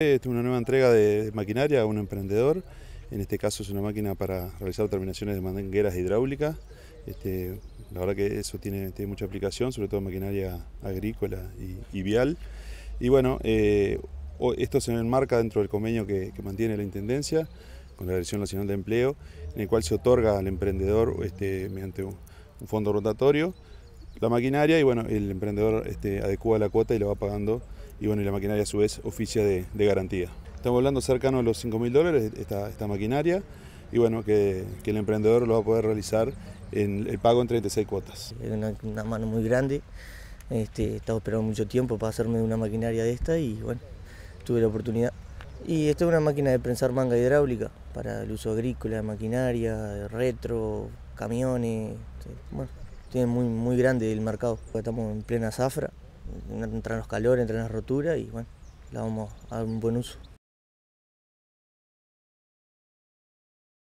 Esta es una nueva entrega de maquinaria a un emprendedor. En este caso es una máquina para realizar terminaciones de mangueras hidráulicas. Este, la verdad que eso tiene, mucha aplicación, sobre todo en maquinaria agrícola y, vial. Y bueno, eh, esto se enmarca dentro del convenio que, mantiene la Intendencia con la Dirección Nacional de Empleo, en el cual se otorga al emprendedor este, mediante un fondo rotatorio la maquinaria y bueno, el emprendedor este, adecua la cuota y la va pagando y bueno, y la maquinaria a su vez oficia de, garantía. Estamos hablando cercano a los 5 mil dólares esta, esta, maquinaria y bueno, que, el emprendedor lo va a poder realizar en el pago en 36 cuotas. Es una, mano muy grande, este, he estado esperando mucho tiempo para hacerme una maquinaria de esta y bueno, tuve la oportunidad. Y esta es una máquina de prensar manga hidráulica para el uso agrícola, maquinaria, retro, camiones, este, bueno, tiene muy, muy grande el mercado. Estamos en plena zafra, entran los calores, entran las roturas y bueno, la vamos a dar un buen uso.